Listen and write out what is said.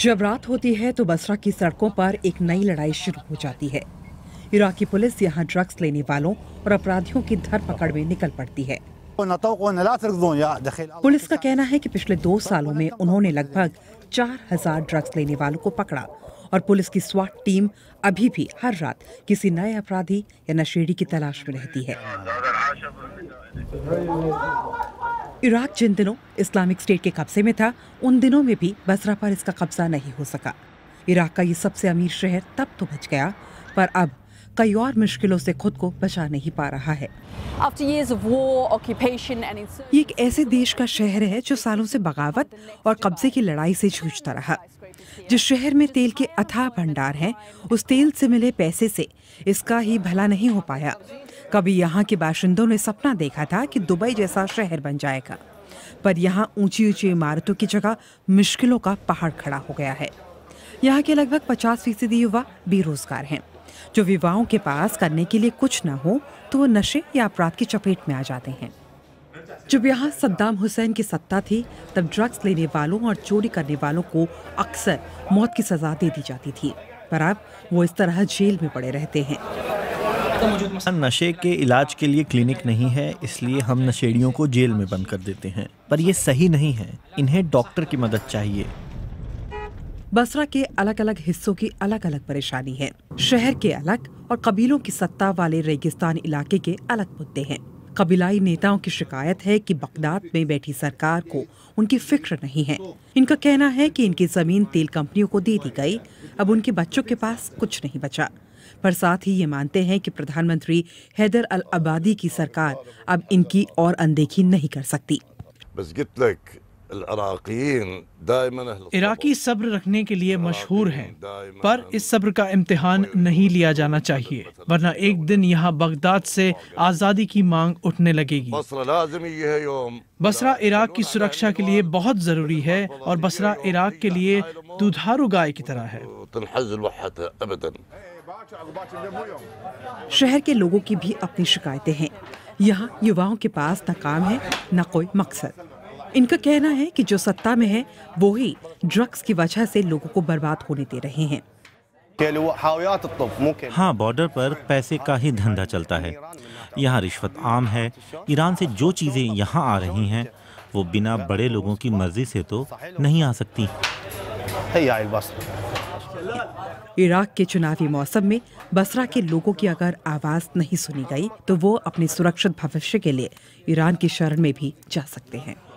जब रात होती है तो बसरा की सड़कों पर एक नई लड़ाई शुरू हो जाती है इराकी पुलिस यहाँ ड्रग्स लेने वालों और अपराधियों की धरपकड़ में निकल पड़ती है पुलिस का कहना है कि पिछले दो सालों में उन्होंने लगभग चार हजार ड्रग्स लेने वालों को पकड़ा और पुलिस की स्वाट टीम अभी भी हर रात किसी नए अपराधी या नशेड़ी की तलाश में रहती है इराक जिन दिनों इस्लामिक स्टेट के कब्जे में था उन दिनों में भी बसरा पर इसका कब्जा नहीं हो सका इराक का ये सबसे अमीर शहर तब तो बच गया पर अब कई और मुश्किलों से खुद को बचा नहीं पा रहा है ये एक ऐसे देश का शहर है जो सालों से बगावत और कब्जे की लड़ाई से जूझता रहा जिस शहर में तेल के अथाह भंडार हैं उस तेल से मिले पैसे से इसका ही भला नहीं हो पाया कभी यहाँ के बाशिंदों ने सपना देखा था कि दुबई जैसा शहर बन जाएगा पर यहाँ ऊंची ऊंची इमारतों की जगह मुश्किलों का पहाड़ खड़ा हो गया है यहाँ के लगभग 50 फीसदी युवा बेरोजगार हैं जो विवाहों के पास करने के लिए कुछ ना हो तो वो नशे या अपराध की चपेट में आ जाते हैं जब यहाँ सद्दाम हुसैन की सत्ता थी तब ड्रग्स लेने वालों और चोरी करने वालों को अक्सर मौत की सजा दे दी जाती थी पर अब वो इस तरह जेल में पड़े रहते हैं तो मौजूद नशे के इलाज के लिए क्लिनिक नहीं है इसलिए हम नशेड़ियों को जेल में बंद कर देते हैं पर ये सही नहीं है इन्हें डॉक्टर की मदद चाहिए बसरा के अलग अलग हिस्सों की अलग अलग परेशानी है शहर के अलग और कबीलों की सत्ता वाले रेगिस्तान इलाके के अलग मुद्दे हैं कबीलाई नेताओं की शिकायत है कि बगदाद में बैठी सरकार को उनकी फिक्र नहीं है इनका कहना है कि इनकी जमीन तेल कंपनियों को दे दी गई अब उनके बच्चों के पास कुछ नहीं बचा पर साथ ही ये मानते हैं कि प्रधानमंत्री हैदर अल आबादी की सरकार अब इनकी और अनदेखी नहीं कर सकती इराकी सब्र रखने के लिए मशहूर हैं पर इस सब्र का इम्तिहान नहीं लिया जाना चाहिए वरना एक दिन यहाँ बगदाद से आज़ादी की मांग उठने लगेगी बसरा इराक की सुरक्षा के लिए बहुत ज़रूरी है और बसरा इराक के लिए दुधारू गाय की तरह है शहर के लोगों की भी अपनी शिकायतें हैं यहाँ युवाओं के पास न काम है न कोई मकसद इनका कहना है कि जो सत्ता में है वो ही ड्रग्स की वजह से लोगों को बर्बाद होने दे रहे हैं हाँ बॉर्डर पर पैसे का ही धंधा चलता है यहाँ रिश्वत आम है ईरान से जो चीज़ें यहाँ आ रही हैं वो बिना बड़े लोगों की मर्जी से तो नहीं आ सकती इराक के चुनावी मौसम में बसरा के लोगों की अगर आवाज नहीं सुनी गई तो वो अपने सुरक्षित भविष्य के लिए ईरान की शरण में भी जा सकते हैं